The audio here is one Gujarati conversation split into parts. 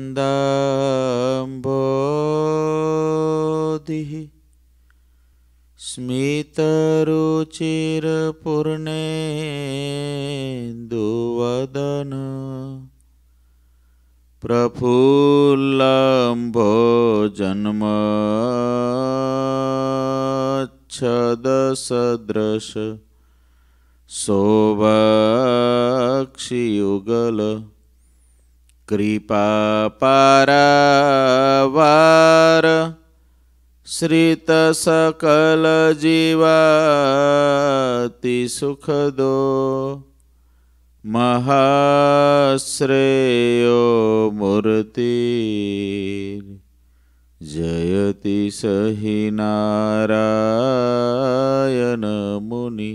न्दाम्बोधिः स्मितरुचिरपूर्णेन्दुवदन प्रफुल्लम्भोजन्मच्छदसदृश कृपा श्रितसकलजीवातिसुखदो महाश्रेयो मूर्ति जयति सहि मुनि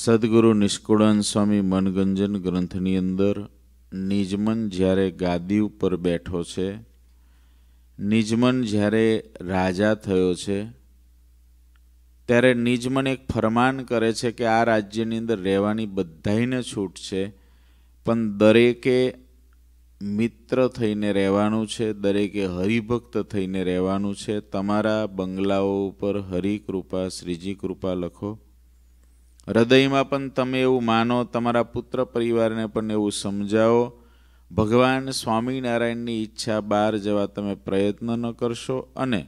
સદગુરુ નિષ્કુળાન સ્વામી મનગંજન ગ્રંથની અંદર નિજમન જ્યારે ગાદી ઉપર બેઠો છે નિજમન જ્યારે રાજા થયો છે ત્યારે નિજમન એક ફરમાન કરે છે કે આ રાજ્યની અંદર રહેવાની બધાઈને છૂટ છે પણ દરેકે મિત્ર થઈને રહેવાનું છે દરેકે હરિભક્ત થઈને રહેવાનું છે તમારા બંગલાઓ ઉપર હરિકૃપા શ્રીજી કૃપા લખો હૃદયમાં પણ તમે એવું માનો તમારા પુત્ર પરિવારને પણ એવું સમજાવો ભગવાન સ્વામિનારાયણની ઈચ્છા બહાર જવા તમે પ્રયત્ન ન કરશો અને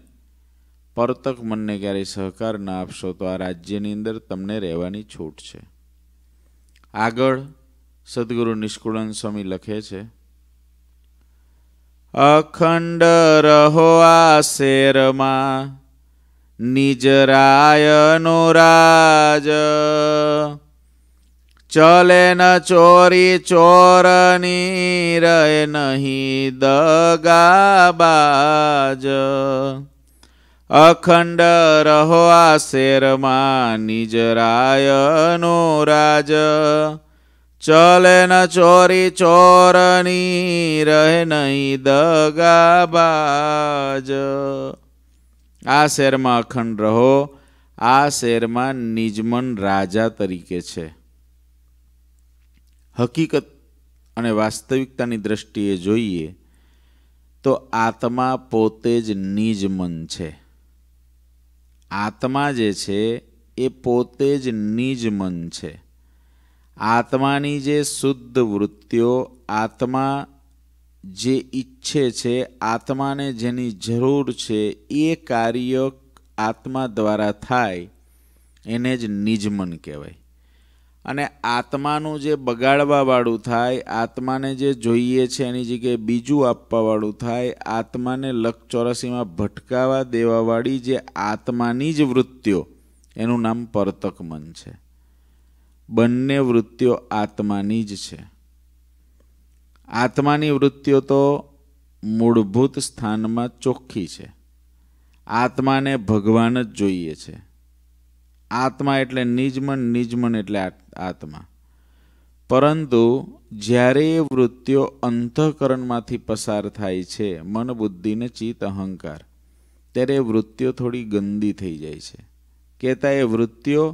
પરતક મનને ક્યારેય સહકાર ન આપશો તો આ રાજ્યની અંદર તમને રહેવાની છૂટ છે આગળ સદગુરુ નિષ્કુળન સ્વામી લખે છે અખંડ રહો આ શેરમાં નિજરાયનો રાજ ચલે ન ચોરી ચોરની રહે નહીં દગાબાજ અખંડ રહો આ શેરમાં નિજરાયનો રાજ ચલે ન ચોરી ચોરની રહે નહીં દગાબાજ આ શહેરમાં અખંડ રહો આ શહેરમાં નિજમન રાજા તરીકે છે હકીકત અને વાસ્તવિકતાની દ્રષ્ટિએ જોઈએ તો આત્મા પોતે જ નિજમન છે આત્મા જે છે એ પોતે જ નિજમન છે આત્માની જે શુદ્ધ વૃત્તિઓ આત્મા જે ઈચ્છે છે આત્માને જેની જરૂર છે એ કાર્ય આત્મા દ્વારા થાય એને જ નિજમન કહેવાય અને આત્માનું જે બગાડવાવાળું થાય આત્માને જે જોઈએ છે એની જગ્યાએ બીજું આપવાવાળું થાય આત્માને લકચોરસીમાં ભટકાવા દેવાવાળી જે આત્માની જ વૃત્તિઓ એનું નામ પરતક મન છે બંને વૃત્તિઓ આત્માની જ છે આત્માની વૃત્તિઓ તો મૂળભૂત સ્થાનમાં ચોખ્ખી છે આત્માને ભગવાન જ જોઈએ છે આત્મા એટલે નિજમન નિજમન એટલે આત્મા પરંતુ જ્યારે એ વૃત્તિઓ અંતઃકરણમાંથી પસાર થાય છે મન બુદ્ધિને ચિત્ત અહંકાર ત્યારે એ વૃત્તિઓ થોડી ગંદી થઈ જાય છે કહેતા એ વૃત્તિઓ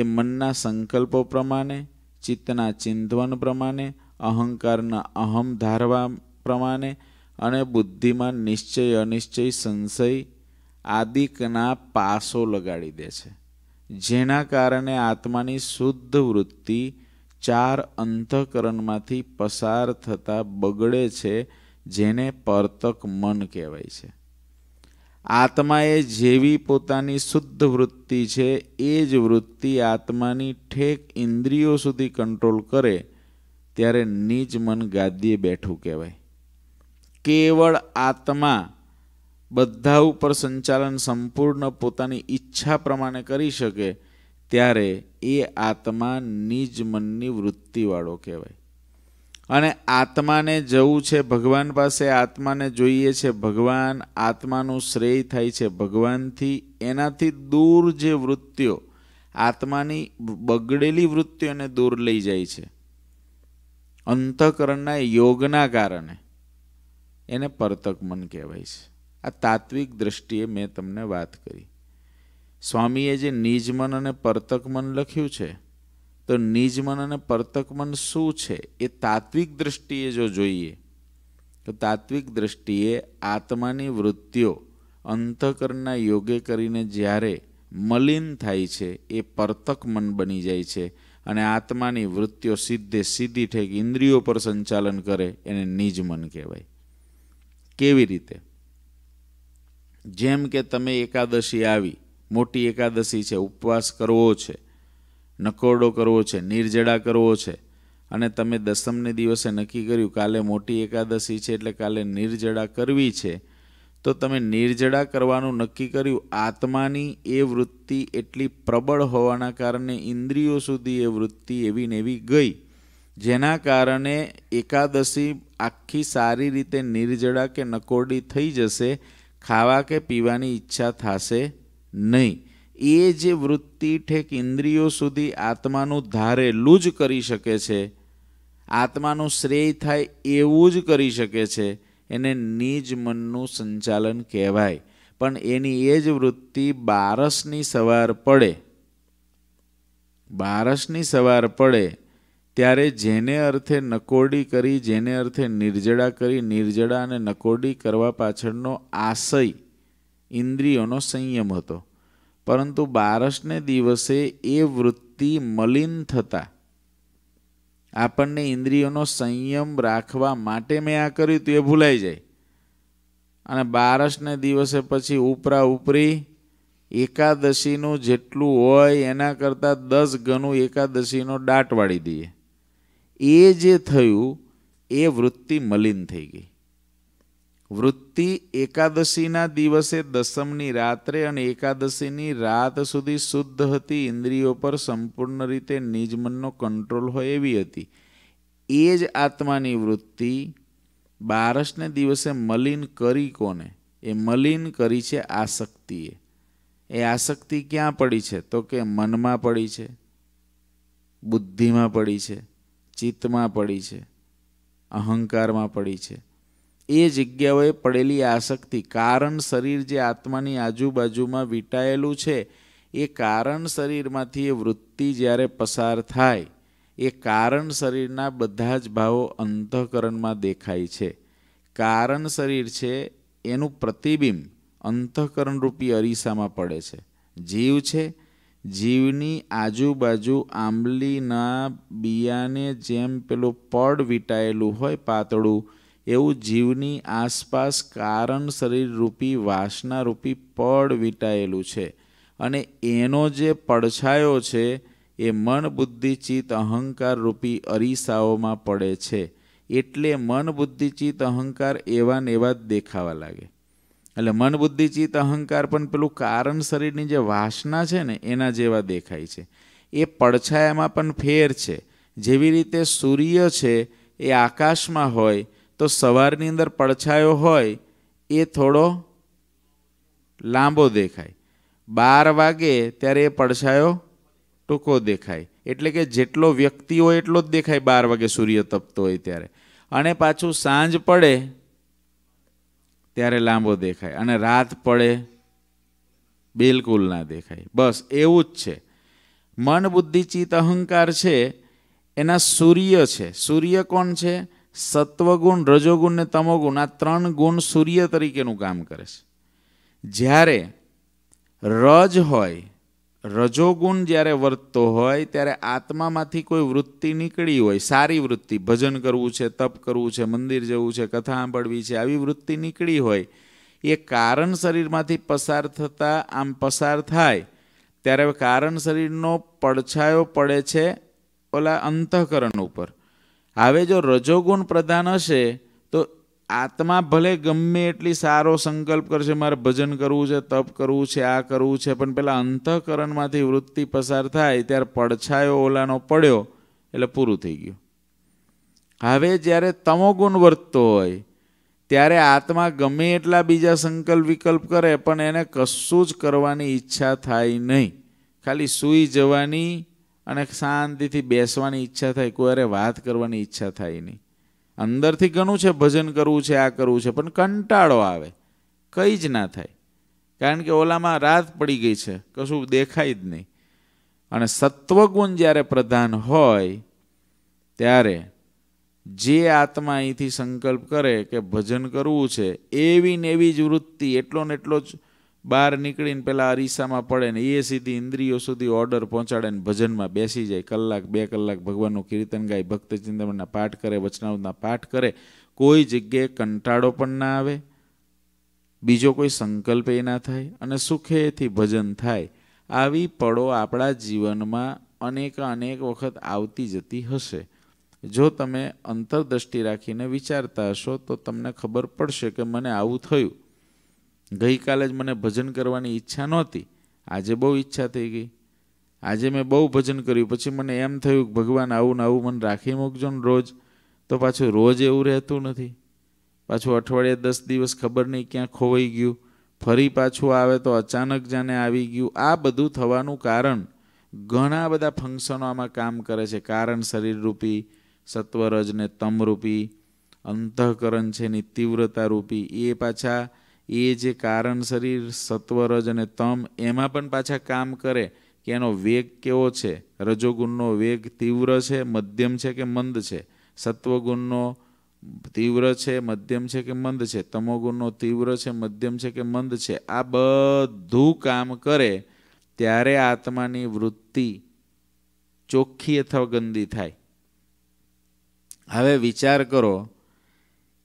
એ મનના સંકલ્પો પ્રમાણે ચિત્તના ચિંતવન પ્રમાણે અહંકારના અહમ ધારવા પ્રમાણે અને બુદ્ધિમાં નિશ્ચય અનિશ્ચય સંશય આદિકના પાસો લગાડી દે છે જેના કારણે આત્માની શુદ્ધ વૃત્તિ ચાર અંતઃકરણમાંથી પસાર થતાં બગડે છે જેને પરતક મન કહેવાય છે આત્માએ જેવી પોતાની શુદ્ધ વૃત્તિ છે એ જ વૃત્તિ આત્માની ઠેક ઇન્દ્રિયો સુધી કંટ્રોલ કરે ત્યારે નીચ મન ગાદીએ બેઠું કહેવાય કેવળ આત્મા બધા ઉપર સંચાલન સંપૂર્ણ પોતાની ઈચ્છા પ્રમાણે કરી શકે ત્યારે એ આત્મા નિજ મનની વૃત્તિવાળો કહેવાય અને આત્માને જવું છે ભગવાન પાસે આત્માને જોઈએ છે ભગવાન આત્માનું શ્રેય થાય છે ભગવાનથી એનાથી દૂર જે વૃત્તિઓ આત્માની બગડેલી વૃત્તિઓને દૂર લઈ જાય છે અંતઃકરણના યોગના કારણે એને પરતક મન કહેવાય છે આ તાત્વિક દ્રષ્ટિએ મેં તમને વાત કરી સ્વામીએ જે નિજમન અને પરતક મન લખ્યું છે તો નિજમન અને પરતક મન શું છે એ તાત્વિક દ્રષ્ટિએ જો જોઈએ તો તાત્વિક દ્રષ્ટિએ આત્માની વૃત્તિઓ અંતઃકરણના યોગે કરીને જ્યારે મલિન થાય છે એ પરતક મન બની જાય છે અને આત્માની વૃત્તિઓ સીધે સીધી ઠેક ઇન્દ્રિયો પર સંચાલન કરે એને નિજ મન કહેવાય કેવી રીતે જેમ કે તમે એકાદશી આવી મોટી એકાદશી છે ઉપવાસ કરવો છે નકોરડો કરવો છે નિર્જળા કરવો છે અને તમે દસમને દિવસે નક્કી કર્યું કાલે મોટી એકાદશી છે એટલે કાલે નિર્જળા કરવી છે તો તમે નિર્જળા કરવાનું નક્કી કર્યું આત્માની એ વૃત્તિ એટલી પ્રબળ હોવાના કારણે ઇન્દ્રિયો સુધી એ વૃત્તિ એવી ને એવી ગઈ જેના કારણે એકાદશી આખી સારી રીતે નિર્જળા કે નકોરડી થઈ જશે ખાવા કે પીવાની ઈચ્છા થશે નહીં એ જે વૃત્તિ ઠેક ઇન્દ્રિયો સુધી આત્માનું ધારેલું જ કરી શકે છે આત્માનું શ્રેય થાય એવું જ કરી શકે છે એને નિજ મનનું સંચાલન કહેવાય પણ એની એ જ વૃત્તિ બારસની સવાર પડે બારસની સવાર પડે ત્યારે જેને અર્થે નકોડી કરી જેને અર્થે નિર્જળા કરી નિર્જળા અને નકોડી કરવા પાછળનો આશય ઇન્દ્રિયોનો સંયમ હતો પરંતુ બારસને દિવસે એ વૃત્તિ મલિન થતાં આપણને ઇન્દ્રિયોનો સંયમ રાખવા માટે મેં આ કર્યું તો એ ભૂલાઈ જાય અને બારસને દિવસે પછી ઉપરા ઉપરી એકાદશીનું જેટલું હોય એના કરતાં દસ ગણું એકાદશીનો દાટ વાળી દઈએ એ જે થયું એ વૃત્તિ મલિન થઈ ગઈ વૃત્તિ એકાદશીના દિવસે દસમની રાત્રે અને એકાદશીની રાત સુધી શુદ્ધ હતી ઇન્દ્રિયો પર સંપૂર્ણ રીતે નિજમનનો કંટ્રોલ હોય એવી હતી એ જ આત્માની વૃત્તિ બારસને દિવસે મલિન કરી કોને એ મલિન કરી છે આસક્તિએ એ આસક્તિ ક્યાં પડી છે તો કે મનમાં પડી છે બુદ્ધિમાં પડી છે ચિત્તમાં પડી છે અહંકારમાં પડી છે એ જગ્યાઓએ પડેલી આસક્તિ કારણ શરીર જે આત્માની આજુબાજુમાં વીંટાયેલું છે એ કારણ શરીરમાંથી એ વૃત્તિ જ્યારે પસાર થાય એ કારણ શરીરના બધા જ ભાવો અંતઃકરણમાં દેખાય છે કારણ શરીર છે એનું પ્રતિબિંબ અંતઃકરણરૂપી અરીસામાં પડે છે જીવ છે જીવની આજુબાજુ આંબલીના બિયાને જેમ પેલું પડ વીટાયેલું હોય પાતળું એવું જીવની આસપાસ કારણ શરીર રૂપી વાસના રૂપી પડ વીંટાયેલું છે અને એનો જે પડછાયો છે એ મન બુદ્ધિચિત અહંકાર રૂપી અરીસાઓમાં પડે છે એટલે મન બુદ્ધિચિત અહંકાર એવા ને એવા જ દેખાવા લાગે એટલે મન બુદ્ધિચિત અહંકાર પણ પેલું કારણ શરીરની જે વાસના છે ને એના જેવા દેખાય છે એ પડછાયામાં પણ ફેર છે જેવી રીતે સૂર્ય છે એ આકાશમાં હોય તો સવારની અંદર પડછાયો હોય એ થોડો લાંબો દેખાય બાર વાગે ત્યારે એ પડછાયો ટૂંકો દેખાય એટલે કે જેટલો વ્યક્તિ હોય એટલો જ દેખાય બાર વાગે સૂર્ય તપતો હોય ત્યારે અને પાછું સાંજ પડે ત્યારે લાંબો દેખાય અને રાત પડે બિલકુલ ના દેખાય બસ એવું જ છે મન બુદ્ધિ ચિત્ત અહંકાર છે એના સૂર્ય છે સૂર્ય કોણ છે સત્વગુણ રજોગુણ ને તમોગુણ આ ત્રણ ગુણ સૂર્ય તરીકેનું કામ કરે છે જ્યારે રજ હોય રજોગુણ જ્યારે વર્તતો હોય ત્યારે આત્મામાંથી કોઈ વૃત્તિ નીકળી હોય સારી વૃત્તિ ભજન કરવું છે તપ કરવું છે મંદિર જવું છે કથા સાંભળવી છે આવી વૃત્તિ નીકળી હોય એ કારણ શરીરમાંથી પસાર થતાં આમ પસાર થાય ત્યારે કારણ શરીરનો પડછાયો પડે છે ઓલા અંતઃકરણ ઉપર હવે જો રજોગુણ પ્રધાન હશે તો આત્મા ભલે ગમે એટલી સારો સંકલ્પ કરશે મારે ભજન કરવું છે તપ કરવું છે આ કરવું છે પણ પેલા અંતઃકરણમાંથી વૃત્તિ પસાર થાય ત્યારે પડછાયો ઓલાનો પડ્યો એટલે પૂરું થઈ ગયું હવે જ્યારે તમોગુણ વર્તતો હોય ત્યારે આત્મા ગમે એટલા બીજા સંકલ્પ વિકલ્પ કરે પણ એને કશું જ કરવાની ઈચ્છા થાય નહીં ખાલી સૂઈ જવાની અને શાંતિથી બેસવાની ઈચ્છા થાય કોઈ અરે વાત કરવાની ઈચ્છા થાય નહીં અંદરથી ઘણું છે ભજન કરવું છે આ કરવું છે પણ કંટાળો આવે કંઈ જ ના થાય કારણ કે ઓલામાં રાત પડી ગઈ છે કશું દેખાય જ નહીં અને સત્વગુણ જ્યારે પ્રધાન હોય ત્યારે જે આત્મા અહીંથી સંકલ્પ કરે કે ભજન કરવું છે એવી ને એવી જ વૃત્તિ એટલો ને એટલો જ બહાર નીકળીને પહેલાં અરીસામાં પડે ને એ સીધી ઇન્દ્રિયો સુધી ઓર્ડર પહોંચાડે ને ભજનમાં બેસી જાય કલાક બે કલાક ભગવાનનું કીર્તન ગાય ભક્ત ચિંતનના પાઠ કરે વચનામૃતના પાઠ કરે કોઈ જગ્યાએ કંટાળો પણ ના આવે બીજો કોઈ સંકલ્પ એ ના થાય અને સુખેથી ભજન થાય આવી પળો આપણા જીવનમાં અનેક અનેક વખત આવતી જતી હશે જો તમે અંતરદ્રષ્ટિ રાખીને વિચારતા હશો તો તમને ખબર પડશે કે મને આવું થયું ગઈકાલે જ મને ભજન કરવાની ઈચ્છા નહોતી આજે બહુ ઈચ્છા થઈ ગઈ આજે મેં બહુ ભજન કર્યું પછી મને એમ થયું કે ભગવાન આવું ને આવું મને રાખી મૂકજો ને રોજ તો પાછું રોજ એવું રહેતું નથી પાછું અઠવાડિયે દસ દિવસ ખબર નહીં ક્યાં ખોવાઈ ગયું ફરી પાછું આવે તો અચાનક જાને આવી ગયું આ બધું થવાનું કારણ ઘણા બધા ફંક્શનો આમાં કામ કરે છે કારણ શરીરરૂપી સત્વરજને તમરૂપી અંતઃકરણ છે એની તીવ્રતા રૂપી એ પાછા એ જે કારણ શરીર સત્વરજ અને તમ એમાં પણ પાછા કામ કરે કે એનો વેગ કેવો છે રજોગુણનો વેગ તીવ્ર છે મધ્યમ છે કે મંદ છે સત્વગુણનો તીવ્ર છે મધ્યમ છે કે મંદ છે તમોગુણનો તીવ્ર છે મધ્યમ છે કે મંદ છે આ બધું કામ કરે ત્યારે આત્માની વૃત્તિ ચોખ્ખી અથવા ગંદી થાય હવે વિચાર કરો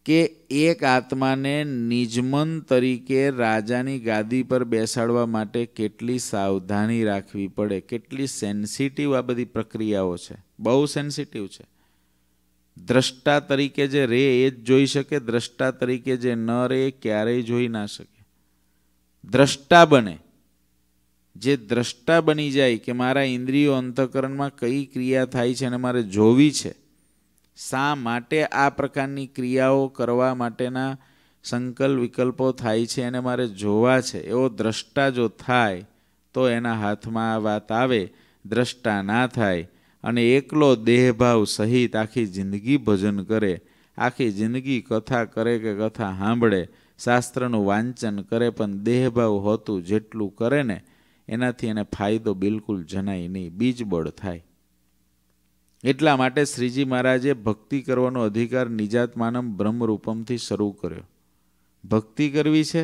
કે એક આત્માને નિજમન તરીકે રાજાની ગાદી પર બેસાડવા માટે કેટલી સાવધાની રાખવી પડે કેટલી સેન્સિટિવ આ બધી પ્રક્રિયાઓ છે બહુ સેન્સિટિવ છે દ્રષ્ટા તરીકે જે રે એ જ જોઈ શકે દ્રષ્ટા તરીકે જે ન રે ક્યારેય જોઈ ના શકે દ્રષ્ટા બને જે દ્રષ્ટા બની જાય કે મારા ઇન્દ્રિયો અંતઃકરણમાં કઈ ક્રિયા થાય છે અને મારે જોવી છે શા માટે આ પ્રકારની ક્રિયાઓ કરવા માટેના સંકલ્પ વિકલ્પો થાય છે એને મારે જોવા છે એવો દ્રષ્ટા જો થાય તો એના હાથમાં આ વાત આવે દ્રષ્ટા ના થાય અને એકલો દેહભાવ સહિત આખી જિંદગી ભજન કરે આખી જિંદગી કથા કરે કે કથા સાંભળે શાસ્ત્રનું વાંચન કરે પણ દેહભાવ હોતું જેટલું કરે ને એનાથી એને ફાયદો બિલકુલ જણાય નહીં બીજબળ થાય એટલા માટે શ્રીજી મહારાજે ભક્તિ કરવાનો અધિકાર નિજાતમાનમ બ્રહ્મરૂપમથી શરૂ કર્યો ભક્તિ કરવી છે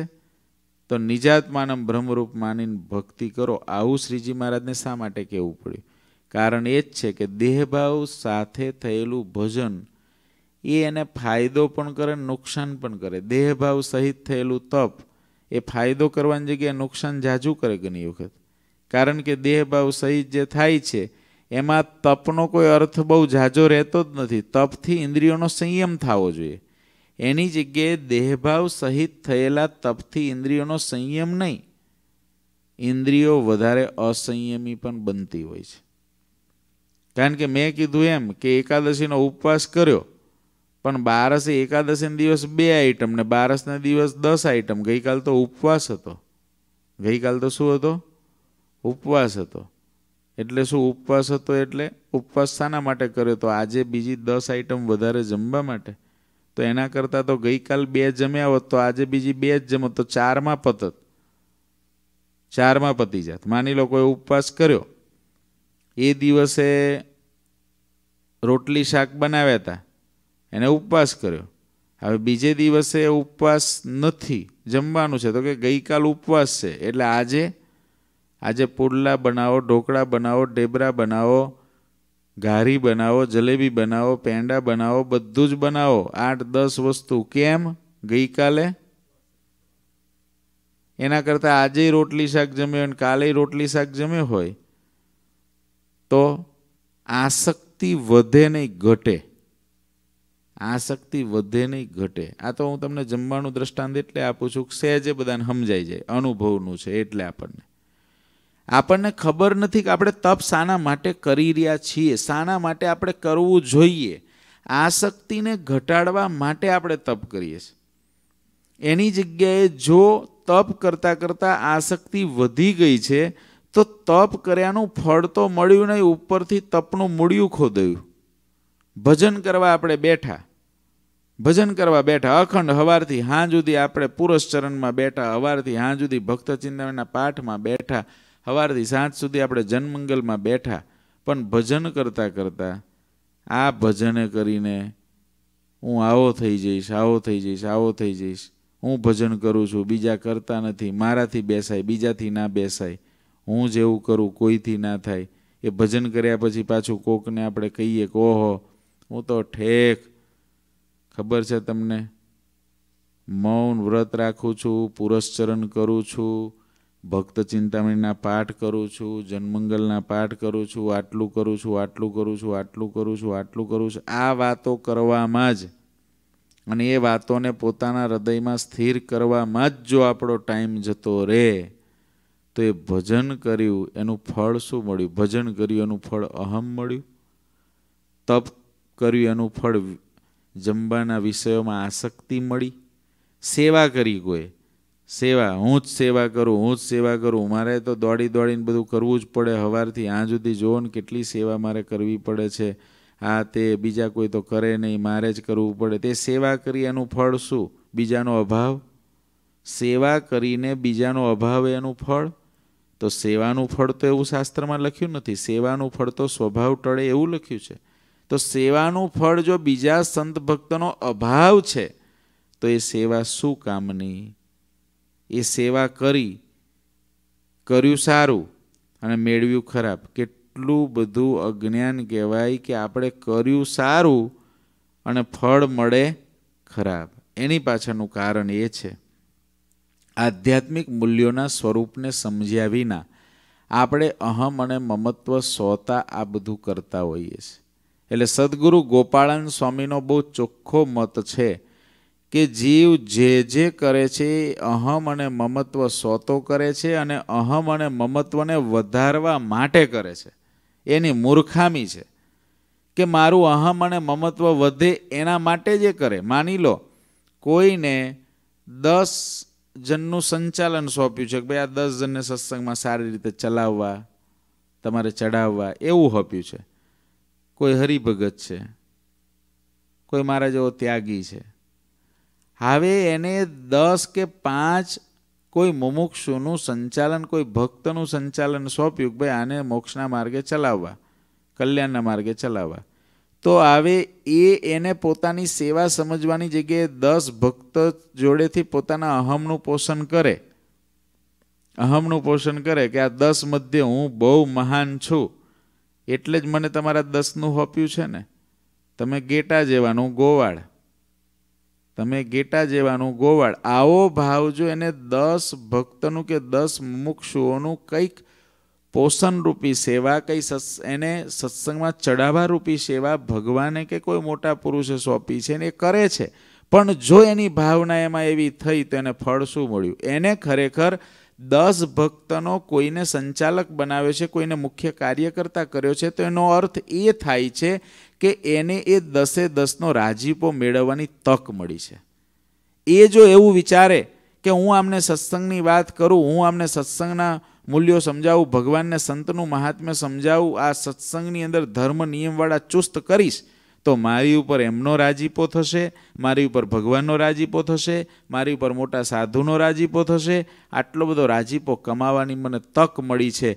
તો નિજાતમાનમ બ્રહ્મરૂપ માનીને ભક્તિ કરો આવું શ્રીજી મહારાજને શા માટે કહેવું પડ્યું કારણ એ જ છે કે દેહભાવ સાથે થયેલું ભજન એ એને ફાયદો પણ કરે નુકસાન પણ કરે દેહભાવ સહિત થયેલું તપ એ ફાયદો કરવાની જગ્યાએ નુકસાન જાજુ કરે ઘણી વખત કારણ કે દેહભાવ સહિત જે થાય છે એમાં તપનો કોઈ અર્થ બહુ ઝાઝો રહેતો જ નથી તપથી ઇન્દ્રિયોનો સંયમ થવો જોઈએ એની જગ્યાએ દેહભાવ સહિત થયેલા તપથી ઇન્દ્રિયોનો સંયમ નહીં ઇન્દ્રિયો વધારે અસંયમી પણ બનતી હોય છે કારણ કે મેં કીધું એમ કે એકાદશીનો ઉપવાસ કર્યો પણ બારસે એકાદશીના દિવસ બે આઈટમ ને બારસના દિવસ દસ આઈટમ ગઈકાલ તો ઉપવાસ હતો ગઈકાલ તો શું હતો ઉપવાસ હતો એટલે શું ઉપવાસ હતો એટલે ઉપવાસ શાના માટે કર્યો તો આજે બીજી દસ આઈટમ વધારે જમવા માટે તો એના કરતાં તો ગઈકાલ બે જમ્યા હોત તો આજે બીજી બે જ જમો તો ચારમાં પતત ચારમાં પતી જાત માની લો કોઈ ઉપવાસ કર્યો એ દિવસે રોટલી શાક બનાવ્યા હતા એને ઉપવાસ કર્યો હવે બીજે દિવસે ઉપવાસ નથી જમવાનું છે તો કે ગઈકાલ ઉપવાસ છે એટલે આજે આજે પુડલા બનાવો ઢોકળા બનાવો ઢેબરા બનાવો ઘારી બનાવો જલેબી બનાવો પેંડા બનાવો બધું જ બનાવો આઠ દસ વસ્તુ કેમ ગઈકાલે એના કરતાં આજે રોટલી શાક જમ્યો અને કાલે રોટલી શાક જમ્યો હોય તો આસક્તિ વધે નહીં ઘટે આસક્તિ વધે નહીં ઘટે આ તો હું તમને જમવાનું દ્રષ્ટાંત એટલે આપું છું સહેજે બધાને સમજાઈ જાય અનુભવનું છે એટલે આપણને આપણને ખબર નથી કે આપણે તપ શાના માટે કરી રહ્યા છીએ શાના માટે આપણે કરવું જોઈએ આસક્તિને ઘટાડવા માટે આપણે તપ કરીએ છીએ એની જગ્યાએ જો તપ કરતાં કરતાં આસક્તિ વધી ગઈ છે તો તપ કર્યાનું ફળ તો મળ્યું નહીં ઉપરથી તપનું મૂળિયું ખોદયું ભજન કરવા આપણે બેઠા ભજન કરવા બેઠા અખંડ હવારથી હા સુધી આપણે પુરસ્ચરણમાં બેઠા હવારથી હા સુધી ભક્ત ચિંતાના પાઠમાં બેઠા સવારથી સાંજ સુધી આપણે જન્મંગલમાં બેઠા પણ ભજન કરતાં કરતાં આ ભજને કરીને હું આવો થઈ જઈશ આવો થઈ જઈશ આવો થઈ જઈશ હું ભજન કરું છું બીજા કરતા નથી મારાથી બેસાય બીજાથી ના બેસાય હું જેવું કરું કોઈથી ના થાય એ ભજન કર્યા પછી પાછું કોકને આપણે કહીએ કે ઓહો હું તો ઠેક ખબર છે તમને મૌન વ્રત રાખું છું પુરસ્ચરણ કરું છું ભક્ત ચિંતામણીના પાઠ કરું છું જન્મંગલના પાઠ કરું છું આટલું કરું છું આટલું કરું છું આટલું કરું છું આટલું કરું છું આ વાતો કરવામાં જ અને એ વાતોને પોતાના હૃદયમાં સ્થિર કરવામાં જ જો આપણો ટાઈમ જતો રહે તો એ ભજન કર્યું એનું ફળ શું મળ્યું ભજન કર્યું એનું ફળ અહમ મળ્યું તપ કર્યું એનું ફળ જમવાના વિષયોમાં આસક્તિ મળી સેવા કરી કોઈ સેવા હું જ સેવા કરું હું જ સેવા કરું મારે તો દોડી દોડીને બધું કરવું જ પડે સવારથી આ સુધી જોઉં ને કેટલી સેવા મારે કરવી પડે છે આ તે બીજા કોઈ તો કરે નહીં મારે જ કરવું પડે તે સેવા કરી એનું ફળ શું બીજાનો અભાવ સેવા કરીને બીજાનો અભાવ એનું ફળ તો સેવાનું ફળ તો એવું શાસ્ત્રમાં લખ્યું નથી સેવાનું ફળ તો સ્વભાવ ટળે એવું લખ્યું છે તો સેવાનું ફળ જો બીજા સંત ભક્તનો અભાવ છે તો એ સેવા શું કામની એ સેવા કરી કર્યું સારું અને મેળવ્યું ખરાબ કેટલું બધું અજ્ઞાન કહેવાય કે આપણે કર્યું સારું અને ફળ મળે ખરાબ એની પાછળનું કારણ એ છે આધ્યાત્મિક મૂલ્યોના સ્વરૂપને સમજ્યા વિના આપણે અહમ અને મમત્વ સોતા આ બધું કરતા હોઈએ છીએ એટલે સદગુરુ ગોપાળન સ્વામીનો બહુ ચોખ્ખો મત છે કે જીવ જે જે કરે છે અહમ અને મમત્વ સોતો કરે છે અને અહમ અને મમત્વને વધારવા માટે કરે છે એની મૂર્ખામી છે કે મારું અહમ અને મમત્વ વધે એના માટે જે કરે માની લો કોઈને દસ જણનું સંચાલન સોંપ્યું છે કે ભાઈ આ દસ જણને સત્સંગમાં સારી રીતે ચલાવવા તમારે ચડાવવા એવું હોપ્યું છે કોઈ હરિભગત છે કોઈ મારા જેવો ત્યાગી છે હવે એને દસ કે પાંચ કોઈ મુમુક્ષુનું સંચાલન કોઈ ભક્તનું સંચાલન સોંપ્યું ભાઈ આને મોક્ષના માર્ગે ચલાવવા કલ્યાણના માર્ગે ચલાવવા તો આવે એ એને પોતાની સેવા સમજવાની જગ્યાએ દસ ભક્ત જોડેથી પોતાના અહમનું પોષણ કરે અહમનું પોષણ કરે કે આ દસ મધ્ય હું બહુ મહાન છું એટલે જ મને તમારા દસનું હોપ્યું છે ને તમે ગેટા જેવાનું ગોવાળ તમે ગેટા જેવાનું ગોવાળ આવો ભાવ જો એને દસ ભક્તનું કે દસ મુક્ષુઓનું કંઈક પોષણરૂપી સેવા કંઈ એને સત્સંગમાં ચડાવવારૂપી સેવા ભગવાને કે કોઈ મોટા પુરુષે સોંપી છે ને એ કરે છે પણ જો એની ભાવના એમાં એવી થઈ તો એને ફળ શું મળ્યું એને ખરેખર દસ ભક્તનો કોઈને સંચાલક બનાવ્યો છે કોઈને મુખ્ય કાર્યકર્તા કર્યો છે તો એનો અર્થ એ થાય છે કે એને એ દસે દસનો રાજીપો મેળવવાની તક મળી છે એ જો એવું વિચારે કે હું આમને સત્સંગની વાત કરું હું આમને સત્સંગના મૂલ્યો સમજાવું ભગવાનને સંતનું મહાત્મ્ય સમજાવું આ સત્સંગની અંદર ધર્મ નિયમવાળા ચુસ્ત કરીશ તો મારી ઉપર એમનો રાજીપો થશે મારી ઉપર ભગવાનનો રાજીપો થશે મારી ઉપર મોટા સાધુનો રાજીપો થશે આટલો બધો રાજીપો કમાવાની મને તક મળી છે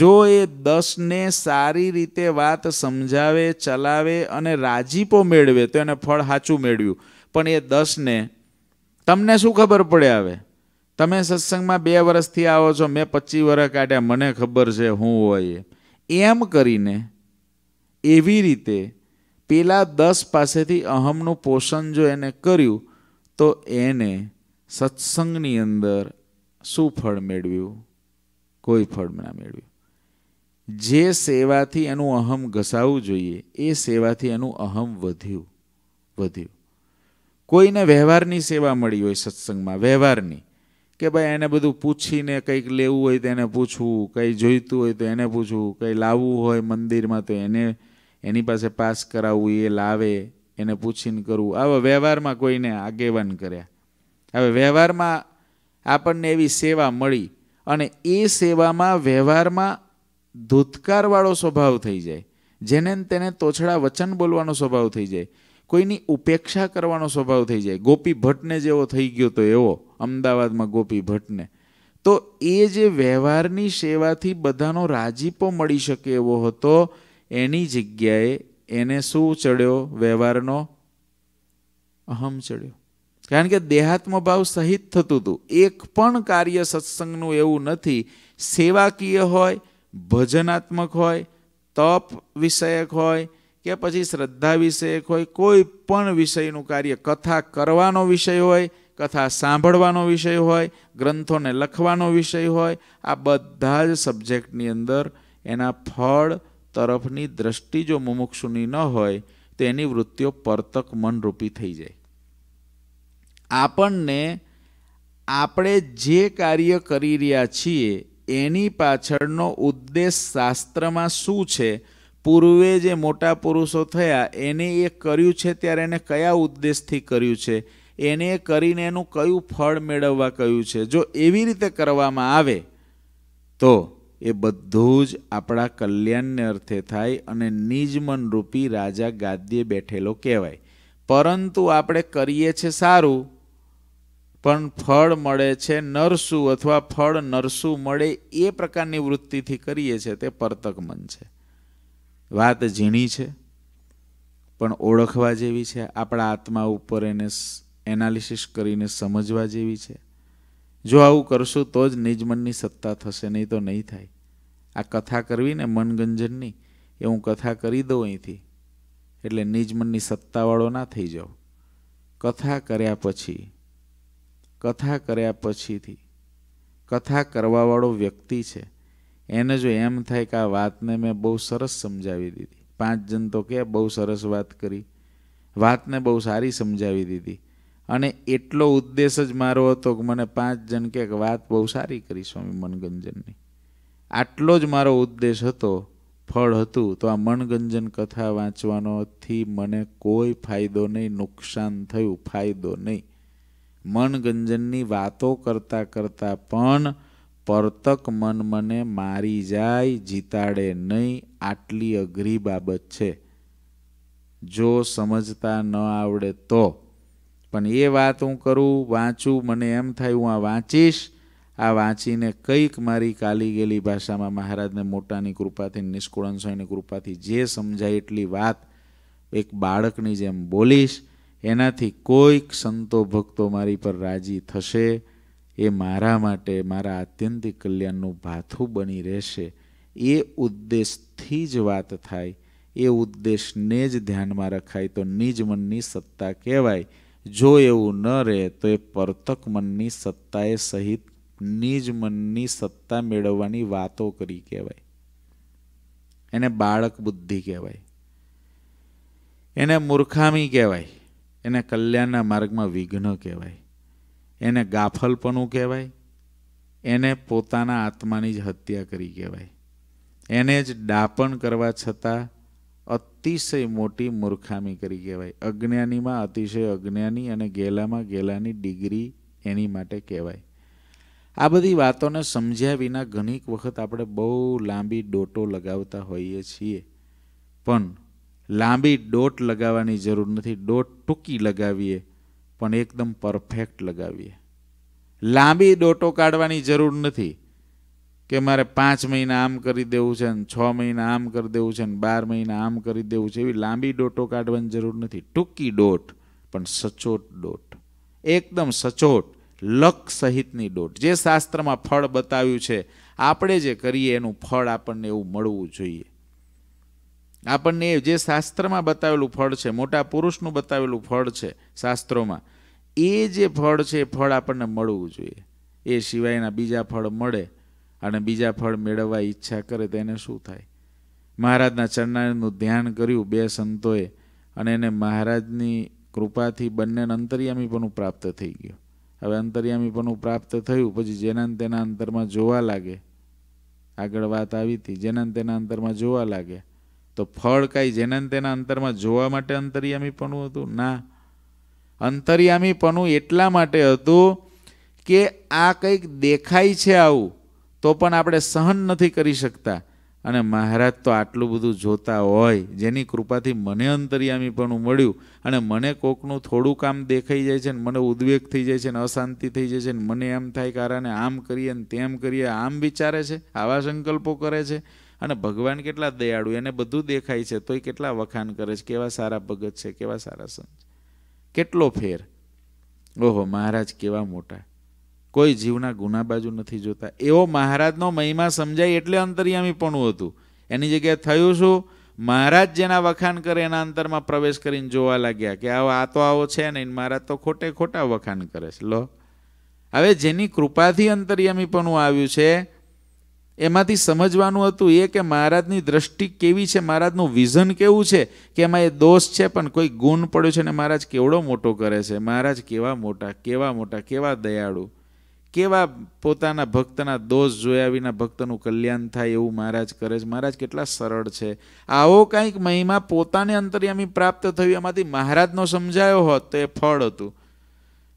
જો એ દસને સારી રીતે વાત સમજાવે ચલાવે અને રાજીપો મેળવે તો એને ફળ સાચું મેળવ્યું પણ એ દસને તમને શું ખબર પડે આવે તમે સત્સંગમાં બે વર્ષથી આવો છો મેં પચીસ વર્ષ કાઢ્યા મને ખબર છે હું હોય એમ કરીને એવી રીતે પેલા દસ પાસેથી અહમનું પોષણ જો એને કર્યું તો એને સત્સંગની અંદર શું ફળ મેળવ્યું કોઈ ફળ ના મેળવ્યું જે સેવાથી એનું અહમ ઘસાવવું જોઈએ એ સેવાથી એનું અહમ વધ્યું વધ્યું કોઈને વ્યવહારની સેવા મળી હોય સત્સંગમાં વ્યવહારની કે ભાઈ એને બધું પૂછીને કંઈક લેવું હોય તો એને પૂછવું કંઈ જોઈતું હોય તો એને પૂછવું કંઈ લાવવું હોય મંદિરમાં તો એને એની પાસે પાસ કરાવવું એ લાવે એને પૂછીને કરવું આવા વ્યવહારમાં કોઈને આગેવાન કર્યા હવે વ્યવહારમાં આપણને એવી સેવા મળી અને એ સેવામાં વ્યવહારમાં ધૂતકારવાળો સ્વભાવ થઈ જાય જેને તેને તોછડા વચન બોલવાનો સ્વભાવ થઈ જાય કોઈની ઉપેક્ષા કરવાનો સ્વભાવ થઈ જાય ગોપી ભટ્ટને જેવો થઈ ગયો તો એવો અમદાવાદમાં ગોપી ભટ્ટને તો એ જે વ્યવહારની સેવાથી બધાનો રાજીપો મળી શકે એવો હતો એની જગ્યાએ એને શું ચડ્યો વ્યવહારનો અહમ ચડ્યો કારણ કે દેહાત્મભાવ સહિત થતું હતું એક પણ કાર્ય સત્સંગનું એવું નથી સેવાકીય હોય ભજનાત્મક હોય તપ વિષયક હોય કે પછી શ્રદ્ધા વિષયક હોય કોઈ પણ વિષયનું કાર્ય કથા કરવાનો વિષય હોય કથા સાંભળવાનો વિષય હોય ગ્રંથોને લખવાનો વિષય હોય આ બધા જ સબ્જેક્ટની અંદર એના ફળ તરફની દ્રષ્ટિ જો મુમુક્ષુની ન હોય તો એની વૃત્તિઓ પરતક મનરૂપી થઈ જાય આપણને આપણે જે કાર્ય કરી રહ્યા છીએ એની પાછળનો ઉદ્દેશ શાસ્ત્રમાં શું છે પૂર્વે જે મોટા પુરુષો થયા એને એ કર્યું છે ત્યારે એને કયા ઉદ્દેશથી કર્યું છે એને એ કરીને એનું કયું ફળ મેળવવા કહ્યું છે જો એવી રીતે કરવામાં આવે તો એ બધું જ આપણા કલ્યાણને અર્થે થાય અને નિજમનરૂપી રાજા ગાદ્યે બેઠેલો કહેવાય પરંતુ આપણે કરીએ છે સારું પણ ફળ મળે છે નરસું અથવા ફળ નરસું મળે એ પ્રકારની વૃત્તિથી કરીએ છીએ તે પરતક મન છે વાત ઝીણી છે પણ ઓળખવા જેવી છે આપણા આત્મા ઉપર એને એનાલિસિસ કરીને સમજવા જેવી છે જો આવું કરશું તો જ નિજમનની સત્તા થશે નહીં તો નહીં થાય આ કથા કરવીને ને મનગંજનની એ હું કથા કરી દઉં અહીંથી એટલે નિજમનની સત્તાવાળો ના થઈ જાઓ કથા કર્યા પછી કથા કર્યા પછીથી કથા કરવાવાળો વ્યક્તિ છે એને જો એમ થાય કે આ વાતને મેં બહુ સરસ સમજાવી દીધી પાંચ જણ તો કે બહુ સરસ વાત કરી વાતને બહુ સારી સમજાવી દીધી અને એટલો ઉદ્દેશ જ મારો હતો કે મને પાંચ જણ કે વાત બહુ સારી કરી સ્વામી મનગંજનની આટલો જ મારો ઉદ્દેશ હતો ફળ હતું તો આ મનગંજન કથા વાંચવાનોથી મને કોઈ ફાયદો નહીં નુકસાન થયું ફાયદો નહીં મનગંજનની વાતો કરતાં કરતાં પણ પરતક મન મને મારી જાય જીતાડે નહીં આટલી અઘરી બાબત છે જો સમજતા ન આવડે તો પણ એ વાત હું કરું વાંચું મને એમ થાય હું આ વાંચીશ આ વાંચીને કંઈક મારી કાલી ગયેલી ભાષામાં મહારાજને મોટાની કૃપાથી નિષ્કુળન કૃપાથી જે સમજાય એટલી વાત એક બાળકની જેમ બોલીશ એનાથી કોઈક સંતો ભક્તો મારી પર રાજી થશે એ મારા માટે મારા આત્યંતિક કલ્યાણનું ભાથું બની રહેશે એ ઉદ્દેશથી જ વાત થાય એ ઉદ્દેશને જ ધ્યાનમાં રખાય તો નિજ મનની સત્તા કહેવાય જો એવું ન રહે તો એ પરતક મનની સત્તાએ સહિત નિજ મનની સત્તા મેળવવાની વાતો કરી કહેવાય એને બાળક બુદ્ધિ કહેવાય એને મૂર્ખામી કહેવાય એને કલ્યાણના માર્ગમાં વિઘ્ન કહેવાય એને ગાફલપણું કહેવાય એને પોતાના આત્માની જ હત્યા કરી કહેવાય એને જ ડાપણ કરવા છતાં અતિશય મોટી મૂર્ખામી કરી કહેવાય અજ્ઞાનીમાં અતિશય અજ્ઞાની અને ગેલામાં ગેલાની ડિગ્રી એની માટે કહેવાય આ બધી વાતોને સમજ્યા વિના ઘણીક વખત આપણે બહુ લાંબી ડોટો લગાવતા હોઈએ છીએ પણ લાંબી ડોટ લગાવવાની જરૂર નથી ડોટ ટૂંકી લગાવીએ પણ એકદમ પરફેક્ટ લગાવીએ લાંબી ડોટો કાઢવાની જરૂર નથી કે મારે પાંચ મહિના આમ કરી દેવું છે ને છ મહિના આમ કરી દેવું છે ને બાર મહિના આમ કરી દેવું છે એવી લાંબી ડોટો કાઢવાની જરૂર નથી ટૂંકી ડોટ પણ સચોટ ડોટ એકદમ સચોટ લક સહિતની ડોટ જે શાસ્ત્રમાં ફળ બતાવ્યું છે આપણે જે કરીએ એનું ફળ આપણને એવું મળવું જોઈએ આપણને એ જે શાસ્ત્રમાં બતાવેલું ફળ છે મોટા પુરુષનું બતાવેલું ફળ છે શાસ્ત્રોમાં એ જે ફળ છે એ ફળ આપણને મળવું જોઈએ એ સિવાયના બીજા ફળ મળે અને બીજા ફળ મેળવવા ઈચ્છા કરે તેને શું થાય મહારાજના ચરણાનું ધ્યાન કર્યું બે સંતોએ અને એને મહારાજની કૃપાથી બંનેને અંતર્યામીપણું પ્રાપ્ત થઈ ગયું હવે અંતર્યામીપણું પ્રાપ્ત થયું પછી જેના તેના અંતરમાં જોવા લાગે આગળ વાત આવી હતી જેના તેના અંતરમાં જોવા લાગે તો ફળ કાંઈ જેના તેના અંતરમાં જોવા માટે અંતર્યામીપણું હતું ના અંતર્યામીપણું એટલા માટે હતું કે આ કંઈક દેખાય છે આવું તો પણ આપણે સહન નથી કરી શકતા અને મહારાજ તો આટલું બધું જોતા હોય જેની કૃપાથી મને અંતર્યામી પણ મળ્યું અને મને કોકનું થોડું કામ દેખાઈ જાય છે ને મને ઉદ્વેગ થઈ જાય છે ને અશાંતિ થઈ જાય છે ને મને એમ થાય કે આરાને આમ કરીએ ને તેમ કરીએ આમ વિચારે છે આવા સંકલ્પો કરે છે અને ભગવાન કેટલા દયાળુ એને બધું દેખાય છે તોય કેટલા વખાણ કરે છે કેવા સારા ભગત છે કેવા સારા સંત કેટલો ફેર ઓહો મહારાજ કેવા મોટા કોઈ જીવના ગુના બાજુ નથી જોતા એવો મહારાજનો મહિમા સમજાય એટલે અંતર્યામીપણું હતું એની જગ્યાએ થયું શું મહારાજ જેના વખાણ કરે એના અંતરમાં પ્રવેશ કરીને જોવા લાગ્યા કે આવો આ તો આવો છે ને મહારાજ તો ખોટે ખોટા વખાણ કરે છે લો હવે જેની કૃપાથી અંતર્યામીપણું આવ્યું છે એમાંથી સમજવાનું હતું એ કે મહારાજની દ્રષ્ટિ કેવી છે મહારાજનું વિઝન કેવું છે કે એમાં એ દોષ છે પણ કોઈ ગુણ પડ્યો છે ને મહારાજ કેવડો મોટો કરે છે મહારાજ કેવા મોટા કેવા મોટા કેવા દયાળુ કેવા પોતાના ભક્તના દોષ જોયા વિના ભક્તનું કલ્યાણ થાય એવું મહારાજ કરે છે મહારાજ કેટલા સરળ છે આવો કંઈક મહિમા પોતાને અંતર્યામી પ્રાપ્ત થયું એમાંથી મહારાજનો સમજાયો હોત તો એ ફળ હતું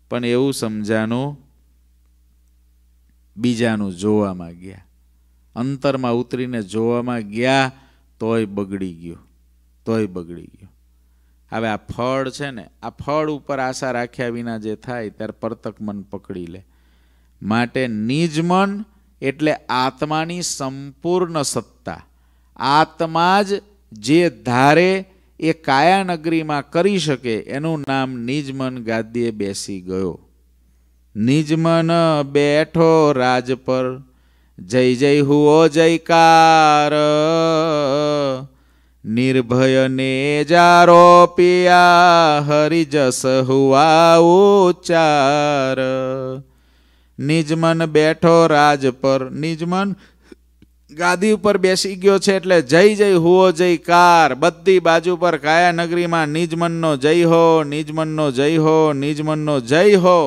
પણ એવું સમજાનું બીજાનું જોવામાં ગયા અંતરમાં ઉતરીને જોવામાં ગયા તોય બગડી ગયું તોય બગડી ગયો હવે આ ફળ છે ને આ ફળ ઉપર આશા રાખ્યા વિના જે થાય ત્યારે પરતક મન પકડી લે માટે નિજ મન એટલે આત્માની સંપૂર્ણ સત્તા આત્મા જ જે ધારે એ કાયાનગરીમાં કરી શકે એનું નામ નિજમન ગાદીએ બેસી ગયો નિજમન બેઠો રાજ પર જય જય હુઓ જયકાર નિર્ભય ને જારો પિયા હરિજસ હુઆ ઉચાર નિજમન બેઠો રાજ પર નિજમન ગાદી ઉપર બેસી ગયો છે એટલે જય જય હુઓ જય કાર બધી બાજુ પર કાયા નગરીમાં નિજમનનો જય હો નિજમનનો જય હો નિજમનનો જય હો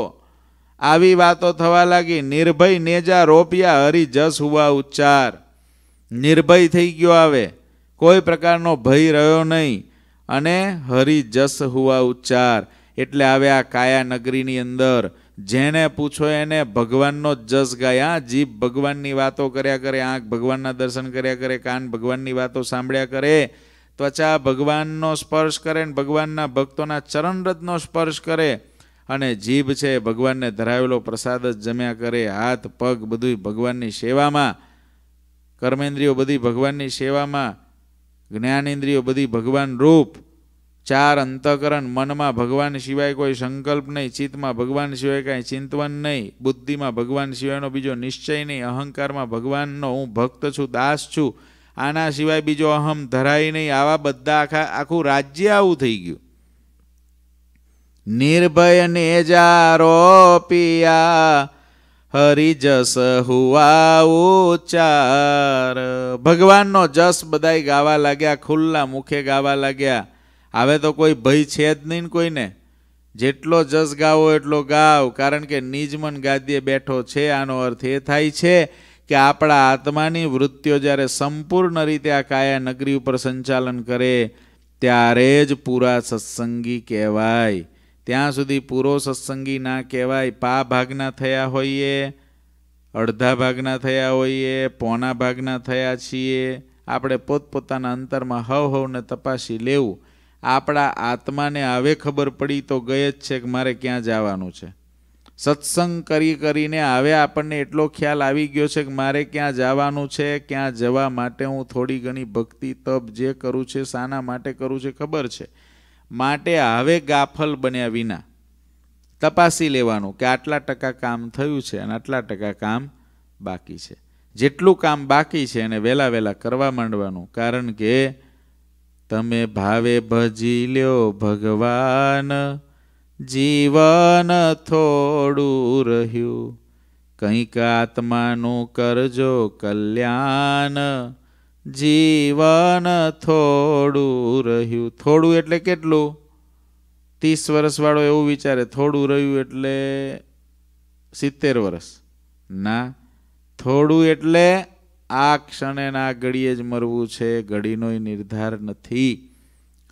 આવી વાતો થવા લાગી નિર્ભય નેજા રોપિયા હરી જસ હુવા ઉચ્ચાર નિર્ભય થઈ ગયો આવે કોઈ પ્રકારનો ભય રહ્યો નહીં અને હરી જસ હુવા ઉચ્ચાર એટલે આવે આ કાયા નગરીની અંદર જેને પૂછો એને ભગવાનનો જ જસ ગાયા જીભ ભગવાનની વાતો કર્યા કરે આંખ ભગવાનના દર્શન કર્યા કરે કાન ભગવાનની વાતો સાંભળ્યા કરે ત્વચા ભગવાનનો સ્પર્શ કરે ને ભગવાનના ભક્તોના ચરણરથનો સ્પર્શ કરે અને જીભ છે ભગવાનને ધરાવેલો પ્રસાદ જ જમ્યા કરે હાથ પગ બધું ભગવાનની સેવામાં કર્મેન્દ્રિયો બધી ભગવાનની સેવામાં જ્ઞાનેન્દ્રિયો બધી ભગવાન રૂપ ચાર અંતઃકરણ મનમાં ભગવાન સિવાય કોઈ સંકલ્પ નહીં ચિત્તમાં ભગવાન સિવાય કાંઈ ચિંતવન નહીં બુદ્ધિમાં ભગવાન સિવાયનો બીજો નિશ્ચય નહીં અહંકારમાં ભગવાનનો હું ભક્ત છું દાસ છું આના સિવાય બીજો અહમ ધરાય નહીં આવા બધા આખા આખું રાજ્ય આવું થઈ ગયું નિર્ભય જારો પિયા હરી જસ ઉચાર ભગવાનનો જસ બધાય ગાવા લાગ્યા ખુલ્લા મુખે ગાવા લાગ્યા હવે તો કોઈ ભય છે જ નહીં કોઈને જેટલો જસ ગાવો એટલો ગાવ કારણ કે નિજમન ગાદીએ બેઠો છે આનો અર્થ એ થાય છે કે આપણા આત્માની વૃત્તિઓ જ્યારે સંપૂર્ણ રીતે આ કાયા નગરી ઉપર સંચાલન કરે ત્યારે જ પૂરા સત્સંગી કહેવાય ત્યાં સુધી પૂરો સત્સંગી ના કહેવાય પા ભાગના થયા હોઈએ અડધા ભાગના થયા હોઈએ પોના ભાગના થયા છીએ આપણે પોતપોતાના અંતરમાં હવ હવને તપાસી લેવું આપણા આત્માને આવે ખબર પડી તો ગઈ જ છે કે મારે ક્યાં જવાનું છે સત્સંગ કરી કરીને હવે આપણને એટલો ખ્યાલ આવી ગયો છે કે મારે ક્યાં જવાનું છે ક્યાં જવા માટે હું થોડી ઘણી ભક્તિ તપ જે કરું છે શાના માટે કરું છે ખબર છે માટે હવે ગાફલ બન્યા વિના તપાસી લેવાનું કે આટલા ટકા કામ થયું છે અને આટલા ટકા કામ બાકી છે જેટલું કામ બાકી છે એને વહેલા વહેલા કરવા માંડવાનું કારણ કે તમે ભાવે ભજી લ્યો ભગવાન જીવન થોડું રહ્યું કંઈક આત્માનું કરજો કલ્યાણ જીવન થોડું રહ્યું થોડું એટલે કેટલું ત્રીસ વર્ષવાળો એવું વિચારે થોડું રહ્યું એટલે સિત્તેર વર્ષ ના થોડું એટલે આ ક્ષણે ના ઘડીએ જ મરવું છે ઘડીનોય નિર્ધાર નથી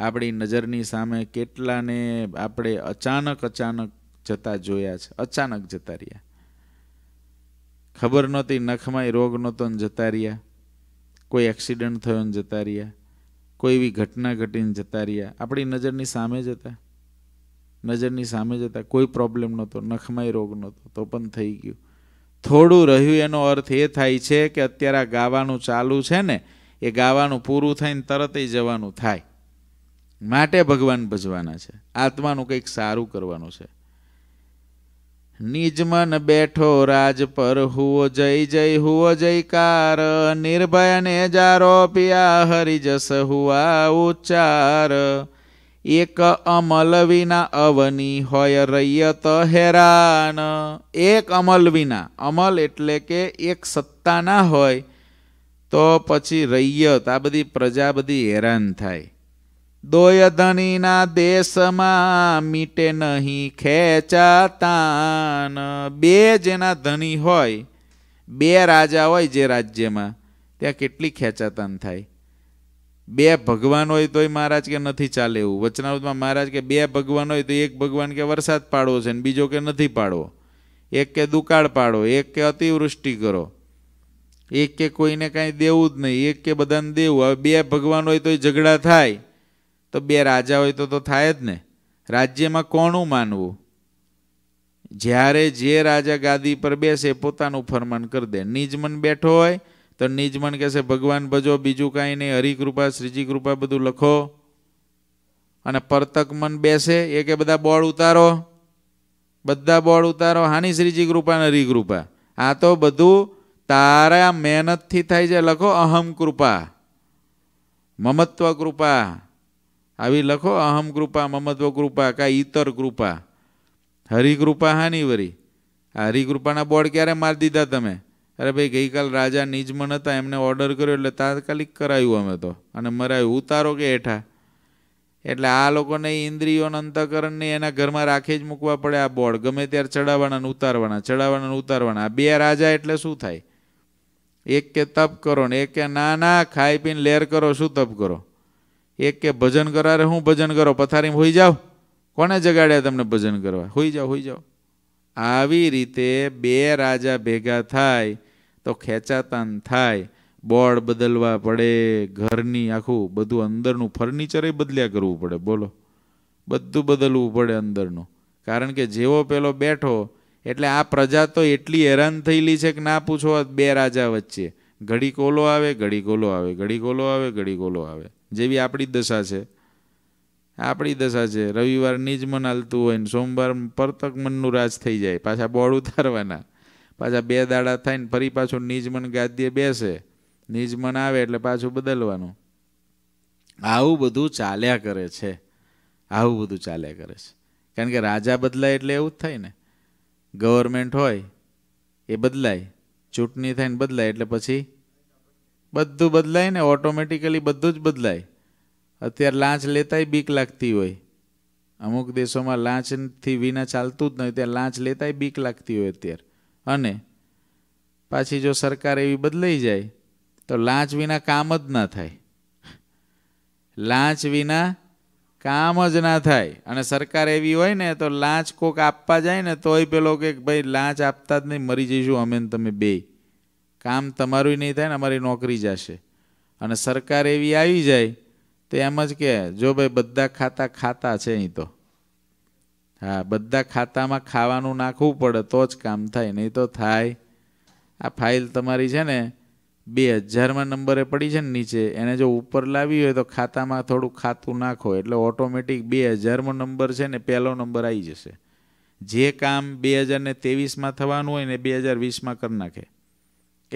આપણી નજરની સામે કેટલાને આપણે અચાનક અચાનક જતા જોયા છે અચાનક જતા રહ્યા ખબર નહોતી નખમાંય રોગ નહોતો ને જતા રહ્યા કોઈ એક્સિડન્ટ થયો ને જતા રહ્યા કોઈ એવી ઘટના ઘટીને જતા રહ્યા આપણી નજરની સામે જતા નજરની સામે જતા કોઈ પ્રોબ્લેમ નહોતો નખમાંય રોગ નહોતો તો પણ થઈ ગયું થોડું રહ્યું એનો અર્થ એ થાય છે કે અત્યારે આ ગાવાનું ચાલુ છે ને એ ગાવાનું પૂરું થઈને તરત જવાનું થાય માટે ભગવાન ભજવાના છે આત્માનું કંઈક સારું કરવાનું છે નિજમન બેઠો રાજ પર હુઓ જય જય હુઓ જયકાર નિર્ભયને જારો પિયા હરિ જસ હુઆ ઉચ્ચાર એક અમલ વિના અવની હોય રૈયત હેરાન એક અમલ વિના અમલ એટલે કે એક સત્તા ના હોય તો પછી રૈયત આ બધી પ્રજા બધી હેરાન થાય દોય ધનીના દેશમાં મીટે નહીં ખેંચાતાન બે જેના ધની હોય બે રાજા હોય જે રાજ્યમાં ત્યાં કેટલી ખેંચાતાન થાય બે ભગવાન હોય તોય મહારાજ કે નથી ચાલે એવું વચનાવૃતમાં મહારાજ કે બે ભગવાન હોય તો એક ભગવાન કે વરસાદ પાડવો છે ને બીજો કે નથી પાડવો એક કે દુકાળ પાડો એક કે અતિવૃષ્ટિ કરો એક કે કોઈને કાંઈ દેવું જ નહીં એક કે બધાને દેવું હવે બે ભગવાન હોય તોય ઝઘડા થાય તો બે રાજા હોય તો તો થાય જ ને રાજ્યમાં કોનું માનવું જ્યારે જે રાજા ગાદી પર બેસે પોતાનું ફરમાન કરી દે નિજ મન બેઠો હોય તો નિજમણ કહેશે ભગવાન ભજો બીજું કાંઈ નહીં હરિકૃપા શ્રીજી કૃપા બધું લખો અને પરતક મન બેસે એ કે બધા બોળ ઉતારો બધા બોળ ઉતારો હાની શ્રીજી કૃપા ને હરિકૃપા આ તો બધું તારા મહેનતથી થાય છે લખો અહમ કૃપા મમત્વ કૃપા આવી લખો અહમ કૃપા મમત્વ કૃપા કાં ઈતર કૃપા હરિકૃપા હાની વરી આ હરિકૃપાના બોર્ડ ક્યારે મારી દીધા તમે અરે ભાઈ ગઈકાલ રાજા નિજમન હતા એમને ઓર્ડર કર્યો એટલે તાત્કાલિક કરાયું અમે તો અને મરાયું ઉતારો કે હેઠા એટલે આ લોકોને ઇન્દ્રિયોને અંતકરણને એના ઘરમાં રાખી જ મૂકવા પડે આ બોર્ડ ગમે ત્યારે ચડાવવાના ઉતારવાના ચડાવવાના ઉતારવાના આ બે રાજા એટલે શું થાય એક કે તપ કરો ને એક કે ના ના ખાઈ પીને લેર કરો શું તપ કરો એક કે ભજન કરારે હું ભજન કરો પથારીમાં હોઈ જાઓ કોને જગાડ્યા તમને ભજન કરવા હોઈ જાઓ હોઈ જાઓ આવી રીતે બે રાજા ભેગા થાય તો ખેંચાતાન થાય બોર્ડ બદલવા પડે ઘરની આખું બધું અંદરનું ફર્નિચરે બદલ્યા કરવું પડે બોલો બધું બદલવું પડે અંદરનું કારણ કે જેવો પેલો બેઠો એટલે આ પ્રજા તો એટલી હેરાન થયેલી છે કે ના પૂછો બે રાજા વચ્ચે ઘડી કોલો આવે ઘડી કોલો આવે ઘડી કોલો આવે ઘડી કોલો આવે જેવી આપણી દશા છે આપણી દશા છે રવિવાર નિજ મન હાલતું હોય ને સોમવાર પરતક મનનું રાજ થઈ જાય પાછા બોર્ડ ઉતારવાના પાછા બે દાડા થાય ને ફરી પાછું નિજમન ગાદીએ બેસે નિજમન આવે એટલે પાછું બદલવાનું આવું બધું ચાલ્યા કરે છે આવું બધું ચાલ્યા કરે છે કારણ કે રાજા બદલાય એટલે એવું જ થાય ને ગવર્મેન્ટ હોય એ બદલાય ચૂંટણી થાય ને બદલાય એટલે પછી બધું બદલાય ને ઓટોમેટિકલી બધું જ બદલાય અત્યારે લાંચ લેતાય બીક લાગતી હોય અમુક દેશોમાં લાંચથી વિના ચાલતું જ નહીં ત્યાં લાંચ લેતાય બીક લાગતી હોય અત્યારે અને પાછી જો સરકાર એવી બદલાઈ જાય તો લાંચ વિના કામ જ ના થાય લાંચ વિના કામ જ ના થાય અને સરકાર એવી હોય ને તો લાંચ કોક આપવા જાય ને તોય પેલો કે ભાઈ લાંચ આપતા જ નહીં મરી જઈશું અમે તમે બે કામ તમારું નહીં થાય ને અમારી નોકરી જશે અને સરકાર એવી આવી જાય તો એમ જ કે જો ભાઈ બધા ખાતા ખાતા છે અહીં તો હા બધા ખાતામાં ખાવાનું નાખવું પડે તો જ કામ થાય નહીં તો થાય આ ફાઇલ તમારી છે ને બે હજારમાં નંબરે પડી છે ને નીચે એને જો ઉપર લાવી હોય તો ખાતામાં થોડું ખાતું નાખો એટલે ઓટોમેટિક બે હજારમાં નંબર છે ને પહેલો નંબર આવી જશે જે કામ બે હજાર ને તેવીસમાં થવાનું હોય ને બે હજાર વીસમાં કરી નાખે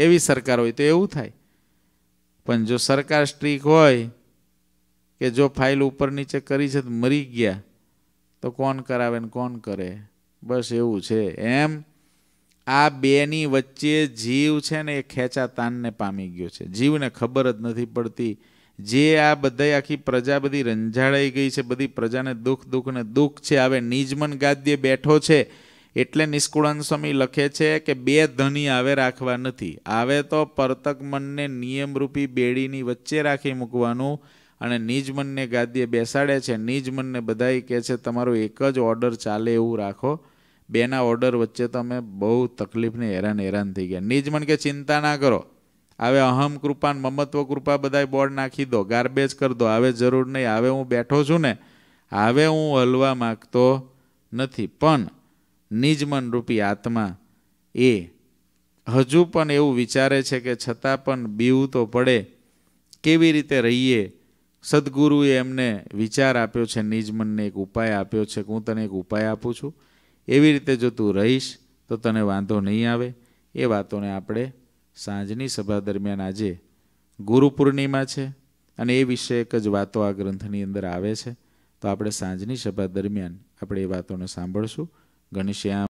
એવી સરકાર હોય તો એવું થાય પણ જો સરકાર સ્ટ્રીક હોય કે જો ફાઇલ ઉપર નીચે કરી છે તો મરી ગયા તો કોણ કરાવે ને કોણ કરે બસ એવું છે એમ આ બેની વચ્ચે જીવ છે ને એ ખેંચા તાનને પામી ગયો છે જીવને ખબર જ નથી પડતી જે આ બધા આખી પ્રજા બધી રંજાડાઈ ગઈ છે બધી પ્રજાને દુઃખ દુઃખ ને દુઃખ છે હવે નિજમન ગાદ્ય બેઠો છે એટલે નિષ્કુળાન સ્વામી લખે છે કે બે ધની આવે રાખવા નથી આવે તો પરતક મનને નિયમરૂપી બેડીની વચ્ચે રાખી મૂકવાનું અને નિજ મનને ગાદીએ બેસાડે છે નિજ મનને બધાય કહે છે તમારો એક જ ઓર્ડર ચાલે એવું રાખો બેના ઓર્ડર વચ્ચે તમે બહુ તકલીફને હેરાન હેરાન થઈ ગયા નિજ મન કે ચિંતા ના કરો હવે અહમ કૃપા મમત્વ કૃપા બધાય બોર્ડ નાખી દો ગાર્બેજ કર દો હવે જરૂર નહીં હવે હું બેઠો છું ને હવે હું હલવા માગતો નથી પણ નિજમન રૂપી આત્મા એ હજુ પણ એવું વિચારે છે કે છતાં પણ બીવું તો પડે કેવી રીતે રહીએ સદગુરુએ એમને વિચાર આપ્યો છે નિજમનને એક ઉપાય આપ્યો છે કે હું તને એક ઉપાય આપું છું એવી રીતે જો તું રહીશ તો તને વાંધો નહીં આવે એ વાતોને આપણે સાંજની સભા દરમિયાન આજે ગુરુ પૂર્ણિમા છે અને એ એક જ વાતો આ ગ્રંથની અંદર આવે છે તો આપણે સાંજની સભા દરમિયાન આપણે એ વાતોને સાંભળશું ગણેશ્યામ